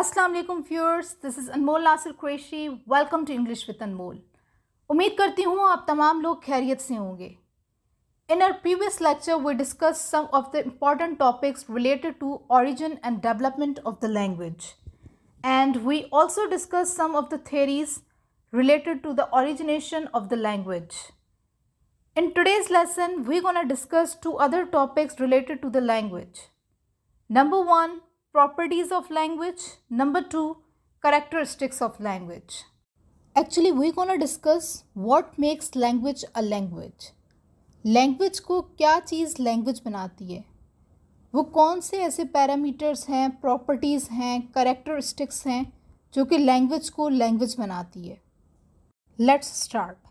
Assalamu alaikum viewers, this is Anmol Nasir Qureshi. Welcome to English with Anmol. I hope you all are well. In our previous lecture, we discussed some of the important topics related to origin and development of the language. And we also discussed some of the theories related to the origination of the language. In today's lesson, we're going to discuss two other topics related to the language. Number one, properties of language number 2 characteristics of language actually we're going to discuss what makes language a language language को क्या चीज़ language बनाती है वो कौन से ऐसे parameters हैं properties हैं करेक्टरिस्टिक्स हैं जो कि लैंग्वेज को लैंग्वेज बनाती है let's start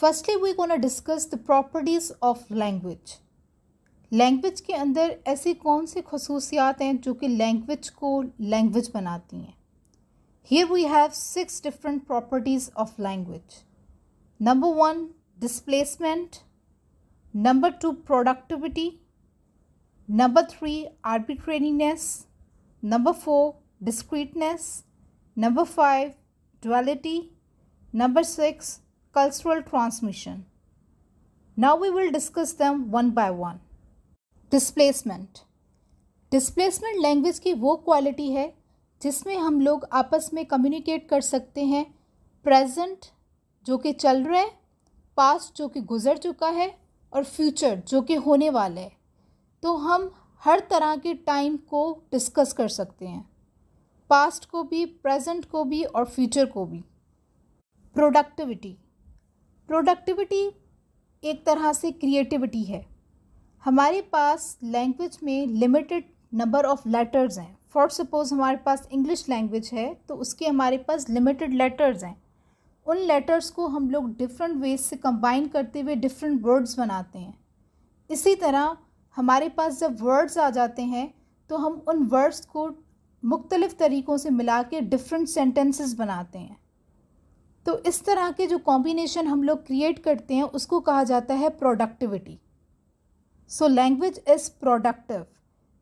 firstly we gonna discuss the properties of language language के अंदर ऐसी कौन सी खसूसियात हैं जो कि लैंग्वेज को लैंग्वेज बनाती हैं here we have six different properties of language number one displacement number two productivity number three arbitrariness number four discreteness number five duality number six cultural transmission now we will discuss them one by one displacement displacement language की वो quality है जिसमें हम लोग आपस में communicate कर सकते हैं प्रेजेंट जो कि चल रहा है पास्ट जो कि गुजर चुका है और फ्यूचर जो कि होने वाला है तो हम हर तरह के टाइम को डिस्कस कर सकते हैं पास्ट को भी प्रेजेंट को भी और फ्यूचर को भी प्रोडक्टिविटी प्रोडक्टिविटी एक तरह से क्रिएटिविटी है हमारे पास लैंग्वेज में लिमिटेड नंबर ऑफ़ लेटर्स हैं फॉर सपोज़ हमारे पास इंग्लिश लैंग्वेज है तो उसके हमारे पास लिमिटेड लेटर्स हैं उन लेटर्स को हम लोग डिफरेंट वेज से कंबाइन करते हुए डिफरेंट वर्ड्स बनाते हैं इसी तरह हमारे पास जब वर्ड्स आ जाते हैं तो हम उन वर्ड्स को मुख्तलिफ़ तरीक़ों से मिला के डिफरेंट सेंटेंसेस बनाते हैं तो इस तरह के जो कॉम्बिनेशन हम लोग क्रिएट करते हैं उसको कहा जाता है productivity so language is productive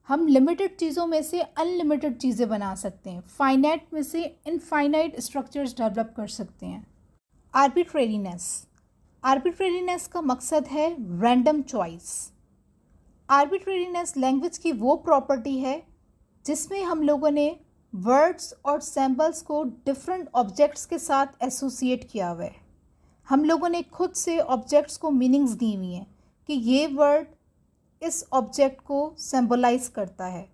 हम लिमिटेड चीज़ों में से अनलिमिटेड चीज़ें बना सकते हैं फाइनाइट में से इनफाइनाइट स्ट्रक्चर्स डेवलप कर सकते हैं आर्बिट्रेरीनेस आर्बिट्रेरीनेस का मकसद है रैंडम चॉइस आर्बिट्रेरीनेस लैंग्वेज की वो प्रॉपर्टी है जिसमें हम लोगों ने वर्ड्स और सैम्बल्स को डिफरेंट ऑब्जेक्ट्स के साथ एसोसिएट किया हुआ है हम लोगों ने खुद से ऑब्जेक्ट्स को मीनिंग्स दी हुई हैं कि ये वर्ड इस ऑब्जेक्ट को सिंबलाइज करता है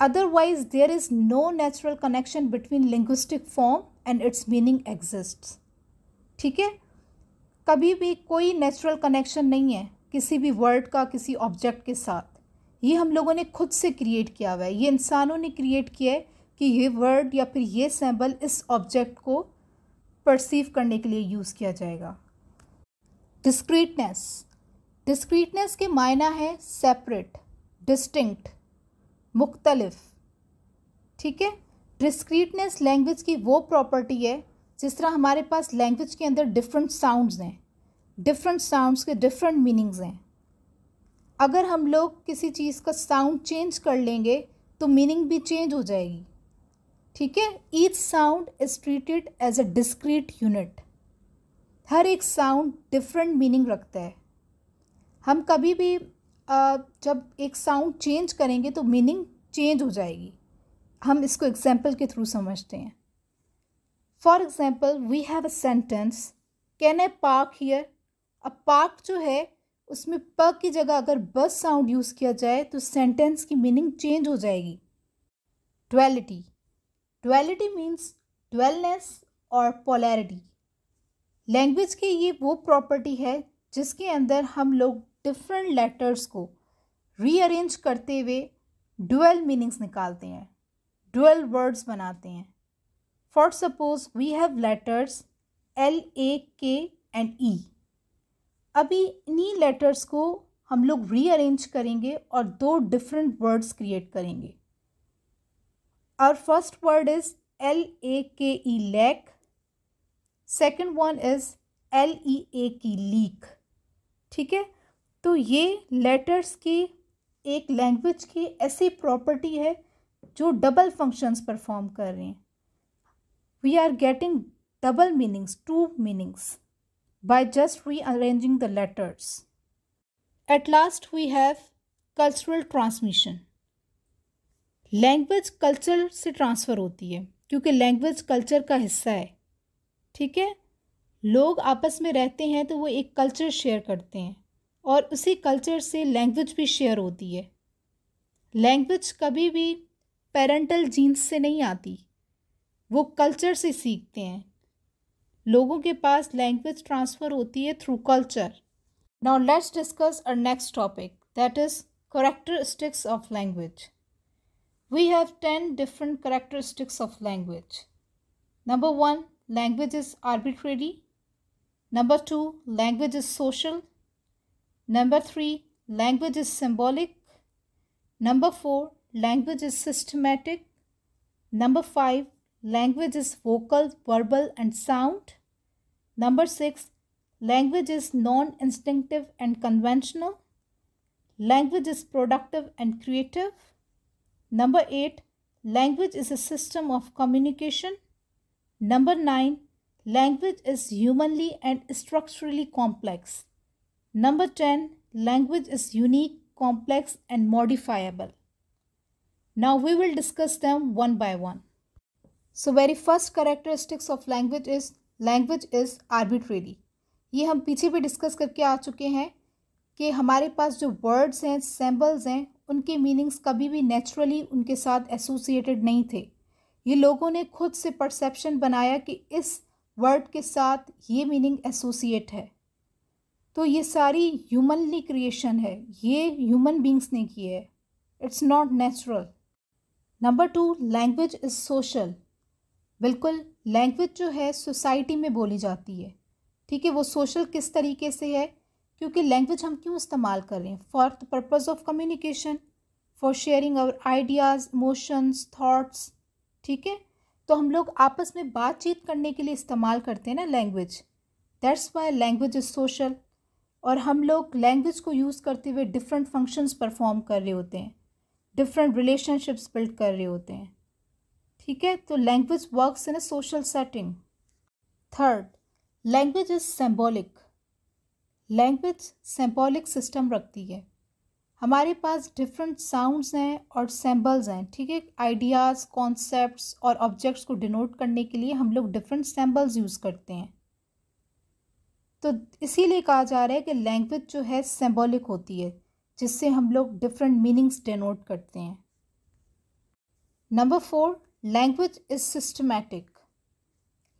otherwise there is no natural connection between linguistic form and its meaning exist ठीक है कभी भी कोई नेचुरल कनेक्शन नहीं है किसी भी वर्ड का किसी ऑब्जेक्ट के साथ ये हम लोगों ने खुद से क्रिएट किया हुआ है ये इंसानों ने क्रिएट किया है कि ये वर्ड या फिर ये सैम्बल इस ऑब्जेक्ट को परसीव करने के लिए यूज़ किया जाएगा डिस्क्रीटनेस डिस्क्रीटनेस के मायना है सेपरेट डिस्टिंक्ट मुख्तलफ ठीक है डिस्क्रीटनेस लैंग्वेज की वो प्रॉपर्टी है जिस तरह हमारे पास लैंग्वेज के अंदर डिफरेंट साउंड्स हैं डिफरेंट साउंड्स के डिफरेंट मीनिंग्स हैं अगर हम लोग किसी चीज़ का साउंड चेंज कर लेंगे तो मीनिंग भी चेंज हो जाएगी ठीक है each sound is treated as a discrete unit हर एक साउंड डिफरेंट मीनिंग रखता है हम कभी भी जब एक साउंड चेंज करेंगे तो मीनिंग चेंज हो जाएगी हम इसको एग्जाम्पल के थ्रू समझते हैं for example we have a sentence can a park here अब पार्क जो है उसमें प की जगह अगर बस साउंड यूज़ किया जाए तो सेंटेंस की मीनिंग चेंज हो जाएगी ड्वेलिटी ड्वेलिटी मीन्स ड्वेलनेस और पोलैरिटी लैंग्वेज की ये वो प्रॉपर्टी है जिसके अंदर हम लोग डिफरेंट लेटर्स को रीअरेंज करते हुए डुअल मीनिंग्स निकालते हैं डुअल वर्ड्स बनाते हैं for suppose we have letters L A K and ई अभी इन्हीं लेटर्स को हम लोग रीअरेंज करेंगे और दो डिफरेंट वर्ड्स क्रिएट करेंगे और first word is L A K E lake second one is L E A K leak ठीक है तो ये लेटर्स की एक लैंग्वेज की ऐसी प्रॉपर्टी है जो डबल फंक्शंस परफॉर्म कर रहे हैं we are getting double meanings two meanings just rearranging the letters at last we have cultural transmission language culture से ट्रांसफ़र होती है क्योंकि लैंग्वेज कल्चर का हिस्सा है ठीक है लोग आपस में रहते हैं तो वो एक कल्चर शेयर करते हैं और उसी कल्चर से लैंग्वेज भी शेयर होती है लैंग्वेज कभी भी पेरेंटल जीन्स से नहीं आती वो कल्चर से सीखते हैं लोगों के पास लैंग्वेज ट्रांसफ़र होती है through culture now let's discuss uh next topic that is characteristics of language we have ten different characteristics of language number one language is arbitrary number two language is social Number three, language is symbolic. Number four, language is systematic. Number five, language is vocal, verbal, and sound. Number six, language is non instinctive and conventional. Language is productive and creative. Number eight, language is a system of communication. Number nine, language is humanly and structurally complex. Number 10, language is unique, complex and modifiable. Now we will discuss them one by one. So very first characteristics of language is language is arbitrary. ये हम पीछे भी discuss करके आ चुके हैं कि हमारे पास जो वर्ड्स हैं सैम्बल्स हैं उनके मीनिंग्स कभी भी नेचुरली उनके साथ एसोसिएटेड नहीं थे ये लोगों ने खुद से परसेप्शन बनाया कि इस वर्ड के साथ ये मीनिंग एसोसिएट है तो ये सारी ह्यूमनली क्रिएशन है ये ह्यूमन बींग्स ने की है it's not natural number two language is social बिल्कुल लैंग्वेज जो है सोसाइटी में बोली जाती है ठीक है वो सोशल किस तरीके से है क्योंकि लैंग्वेज हम क्यों इस्तेमाल कर रहे हैं for the purpose of communication for sharing our ideas emotions thoughts ठीक है तो हम लोग आपस में बातचीत करने के लिए इस्तेमाल करते हैं ना language that's why language is social और हम लोग लैंग्वेज को यूज़ करते हुए डिफरेंट फंक्शंस परफॉर्म कर रहे होते हैं डिफरेंट रिलेशनशिप्स बिल्ड कर रहे होते हैं ठीक है तो language works in a social setting third language is symbolic language symbolic system रखती है हमारे पास डिफरेंट साउंड्स हैं और सैम्बल्स हैं ठीक है आइडियाज़ कॉन्सेप्ट्स और ऑब्जेक्ट्स को डिनोट करने के लिए हम लोग डिफरेंट सैम्बल्स यूज़ करते हैं तो इसीलिए कहा जा रहा है कि लैंग्वेज जो है सिंबॉलिक होती है जिससे हम लोग डिफरेंट मीनिंग्स डिनोट करते हैं number four language is systematic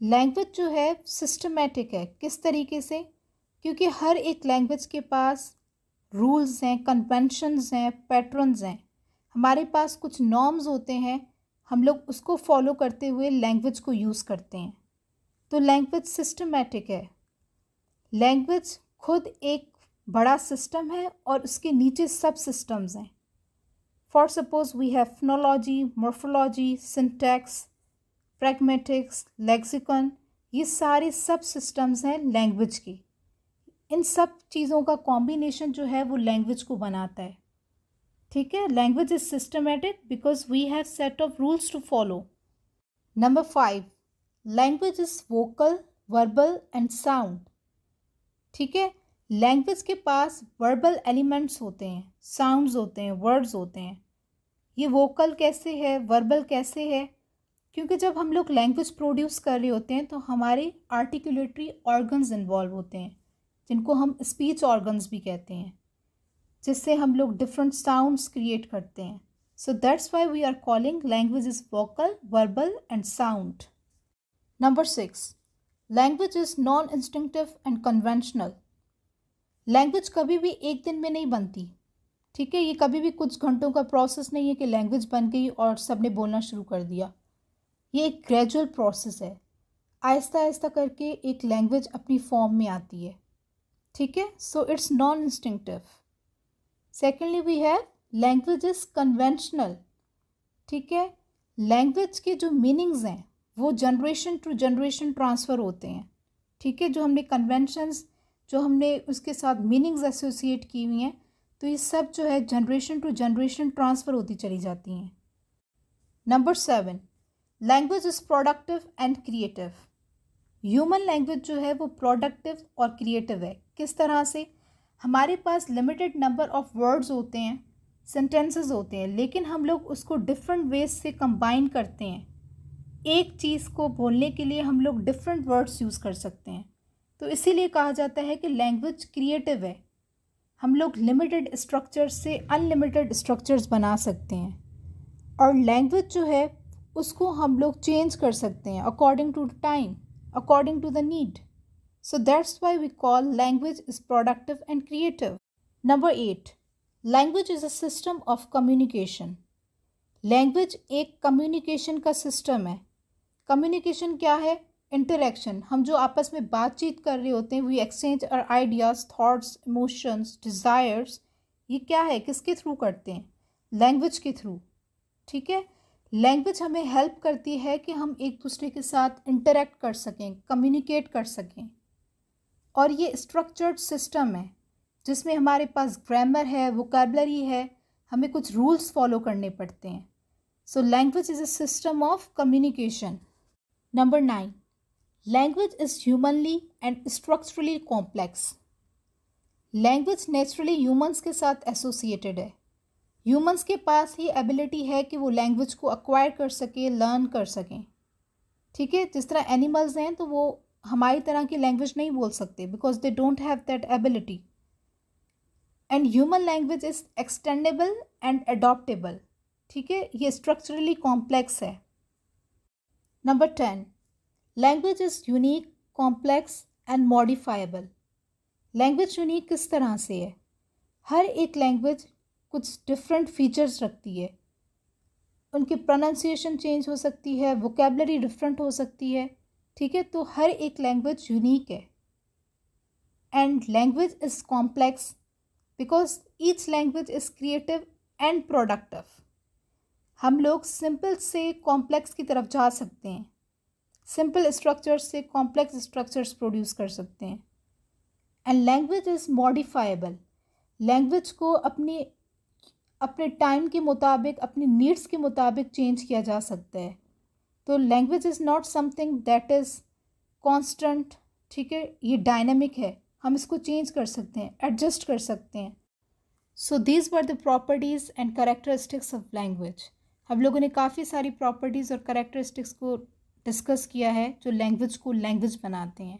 language जो है सिस्टमैटिक है किस तरीके से क्योंकि हर एक लैंग्वेज के पास रूल्स हैं कन्वेंशनस हैं पैटर्न्स हैं हमारे पास कुछ नॉर्म्स होते हैं हम लोग उसको फॉलो करते हुए लैंग्वेज को यूज़ करते हैं तो लैंग्वेज सिस्टमेटिक है लैंग्वेज खुद एक बड़ा सिस्टम है और उसके नीचे सब सिस्टम्स हैं for suppose we have phonology morphology syntax pragmatics lexicon ये सारे सब सिस्टम्स हैं लैंग्वेज के इन सब चीज़ों का कॉम्बिनेशन जो है वो लैंग्वेज को बनाता है ठीक है language is systematic because we have set of rules to follow number five language is vocal verbal and sound ठीक है लैंग्वेज के पास वर्बल एलिमेंट्स होते हैं साउंड्स होते हैं वर्ड्स होते हैं ये वोकल कैसे है वर्बल कैसे है क्योंकि जब हम लोग लैंग्वेज प्रोड्यूस कर रहे होते हैं तो हमारे आर्टिकुलेटरी ऑर्गन्स इन्वॉल्व होते हैं जिनको हम स्पीच ऑर्गन्स भी कहते हैं जिससे हम लोग डिफरेंट साउंड्स क्रिएट करते हैं so that's why we are calling language is vocal verbal and sound number six language is non instinctive and conventional language कभी भी एक दिन में नहीं बनती ठीक है ये कभी भी कुछ घंटों का प्रोसेस नहीं है कि लैंग्वेज बन गई और सब ने बोलना शुरू कर दिया ये एक ग्रेजुअल प्रोसेस है आहिस्ता आहिस्ता करके एक लैंग्वेज अपनी फॉर्म में आती है ठीक है so it's non instinctive secondly we have language is conventional ठीक है लैंग्वेज के जो मीनिंग्स हैं वो जनरेशन टू जनरेशन ट्रांसफ़र होते हैं ठीक है जो हमने कन्वेंशंस जो हमने उसके साथ मीनिंग्स एसोसिएट की हुई हैं तो ये सब जो है जनरेशन टू जनरेशन ट्रांसफ़र होती चली जाती हैं number seven language is productive and creative human language जो है वो प्रोडक्टिव और क्रिएटिव है किस तरह से हमारे पास लिमिटेड नंबर ऑफ वर्ड्स होते हैं सेंटेंसेस होते हैं लेकिन हम लोग उसको डिफरेंट वेज से कंबाइन करते हैं एक चीज़ को बोलने के लिए हम लोग डिफरेंट वर्ड्स यूज़ कर सकते हैं तो इसीलिए कहा जाता है कि लैंग्वेज क्रिएटिव है हम लोग लिमिटेड स्ट्रक्चर्स से अनलिमिटेड स्ट्रक्चर्स बना सकते हैं और लैंग्वेज जो है उसको हम लोग चेंज कर सकते हैं according to time according to the need so that's why we call language is productive and creative number eight language is a system of communication language एक कम्युनिकेशन का सिस्टम है कम्युनिकेशन क्या है इंटरेक्शन हम जो आपस में बातचीत कर रहे होते हैं वी एक्सचेंज और आइडियाज़ थाट्स इमोशंस डिज़ायर्स ये क्या है किसके थ्रू करते हैं लैंग्वेज के थ्रू ठीक है लैंग्वेज हमें हेल्प करती है कि हम एक दूसरे के साथ इंटरेक्ट कर सकें कम्युनिकेट कर सकें और ये स्ट्रक्चर्ड सिस्टम है जिसमें हमारे पास ग्रामर है वोकेबलरी है हमें कुछ रूल्स फॉलो करने पड़ते हैं so language is a system of communication Number 9. Language is humanly and structurally complex. Language naturally humans के साथ एसोसिएटेड है ह्यूमंस के पास ही एबिलिटी है कि वो लैंग्वेज को अक्वायर कर सके लर्न कर सकें ठीक है जिस तरह एनिमल्स हैं तो वो हमारी तरह की लैंग्वेज नहीं बोल सकते because they don't have that ability and human language is extendable and adoptable ठीक है ये स्ट्रक्चरली कॉम्प्लेक्स है number ten language is unique complex and modifiable language unique किस तरह से है हर एक लैंग्वेज कुछ डिफरेंट फीचर्स रखती है उनकी प्रोनाउंसिएशन चेंज हो सकती है वोकेबलरी डिफरेंट हो सकती है ठीक है तो हर एक लैंग्वेज यूनिक है and language is complex because each language is creative and productive हम लोग सिंपल से कॉम्प्लेक्स की तरफ जा सकते हैं सिंपल स्ट्रक्चर्स से कॉम्प्लेक्स स्ट्रक्चर्स प्रोड्यूस कर सकते हैं and language is modifiable language को अपने अपने टाइम के मुताबिक अपनी नीड्स के मुताबिक चेंज किया जा सकता है तो language is not something that is constant ठीक है ये डायनेमिक है हम इसको चेंज कर सकते हैं एडजस्ट कर सकते हैं so these were the properties and characteristics of language हम लोगों ने काफ़ी सारी प्रॉपर्टीज़ और करेक्टरिस्टिक्स को डिस्कस किया है जो लैंग्वेज को लैंग्वेज बनाते हैं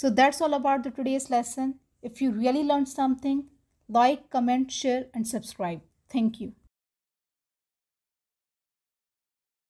so that's all about the today's lesson if you really learn something like comment share and subscribe thank you